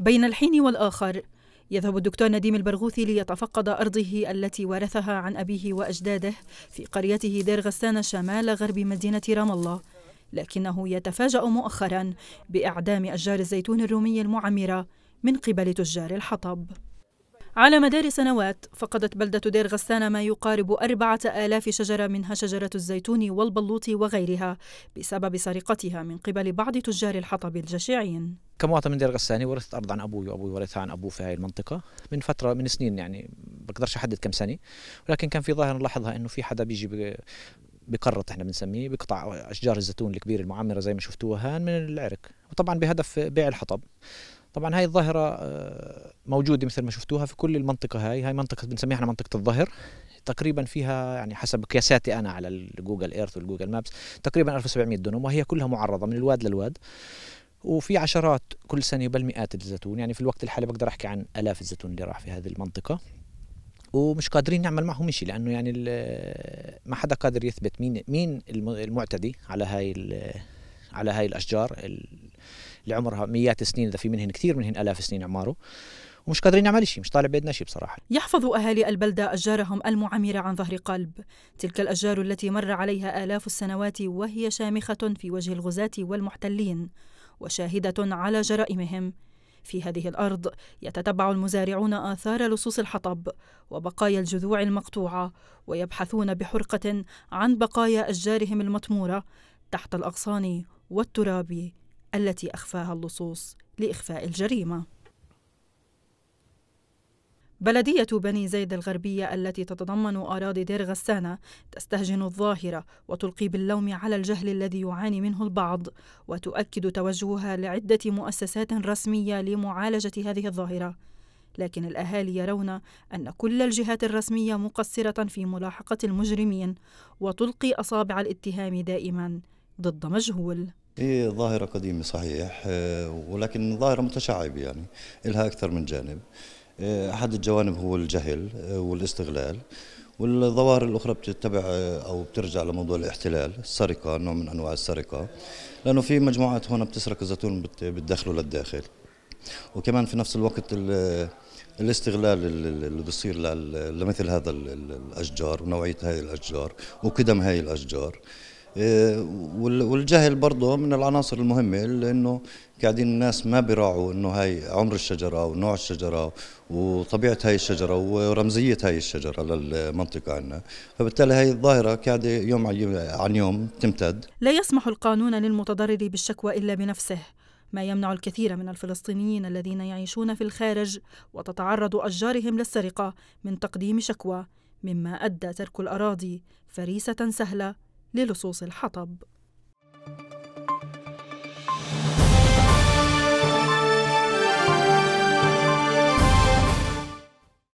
بين الحين والآخر يذهب الدكتور نديم البرغوثي ليتفقد أرضه التي ورثها عن أبيه وأجداده في قريته دير غسان شمال غرب مدينة رام الله لكنه يتفاجأ مؤخرا بإعدام أشجار الزيتون الرومي المعمرة من قبل تجار الحطب على مدار سنوات فقدت بلدة دير غسان ما يقارب أربعة آلاف شجرة منها شجرة الزيتون والبلوط وغيرها بسبب سرقتها من قبل بعض تجار الحطب الجشعين كمواطن من دير غساني ورثت أرض عن أبوي وأبوي ورثها عن أبوه في هذه المنطقة من فترة من سنين يعني بقدرش أحدد كم سنة ولكن كان في ظاهرة نلاحظها إنه في حدا بيجي بقرط احنا بنسميه بقطع اشجار الزيتون الكبيره المعمره زي ما شفتوها هان من العرق وطبعا بهدف بيع الحطب طبعا هاي الظاهرة آه، موجودة مثل ما شفتوها في كل المنطقة هاي هاي منطقة بنسميها احنا منطقة الظهر تقريبا فيها يعني حسب قياساتي انا على الجوجل ايرث والجوجل مابس تقريبا 1700 دونم وهي كلها معرضة من الواد للواد وفي عشرات كل سنة بل مئات الزيتون يعني في الوقت الحالي بقدر احكي عن الاف الزيتون اللي راح في هذه المنطقة ومش قادرين نعمل معهم شيء لانه يعني ما حدا قادر يثبت مين مين المعتدي على هاي على هاي الاشجار اللي عمرها مئات السنين اذا في منهن كثير منهن الاف سنين اعماره ومش قادرين نعمل شيء مش طالع بيدنا شيء بصراحه يحفظ اهالي البلده اشجارهم المعمره عن ظهر قلب تلك الاشجار التي مر عليها الاف السنوات وهي شامخه في وجه الغزاة والمحتلين وشاهده على جرائمهم في هذه الارض يتتبع المزارعون اثار لصوص الحطب وبقايا الجذوع المقطوعه ويبحثون بحرقه عن بقايا اشجارهم المطموره تحت الاغصان والتراب التي أخفاها اللصوص لإخفاء الجريمة. بلدية بني زيد الغربية التي تتضمن أراضي دير غسانة تستهجن الظاهرة وتلقي باللوم على الجهل الذي يعاني منه البعض وتؤكد توجهها لعدة مؤسسات رسمية لمعالجة هذه الظاهرة لكن الأهالي يرون أن كل الجهات الرسمية مقصرة في ملاحقة المجرمين وتلقي أصابع الاتهام دائما ضد مجهول هي ظاهرة قديمة صحيح آه، ولكن ظاهرة متشعبة يعني لها أكثر من جانب آه، أحد الجوانب هو الجهل آه، والاستغلال والظواهر الأخرى بتتبع أو بترجع لموضوع الاحتلال السرقة نوع من أنواع السرقة لأنه في مجموعات هنا بتسرق الزيتون بتدخله للداخل وكمان في نفس الوقت الاستغلال اللي بصير لمثل هذا الأشجار ونوعية هذه الأشجار وقدم هذه الأشجار إيه، والجهل برضه من العناصر المهمه لانه قاعدين الناس ما بيراعوا انه هاي عمر الشجره ونوع الشجره وطبيعه هاي الشجره ورمزيه هاي الشجره للمنطقه عندنا فبالتالي هاي الظاهره قاعده يوم عن يوم تمتد لا يسمح القانون للمتضرر بالشكوى الا بنفسه ما يمنع الكثير من الفلسطينيين الذين يعيشون في الخارج وتتعرض أشجارهم للسرقة من تقديم شكوى مما أدى ترك الأراضي فريسة سهلة للصوص الحطب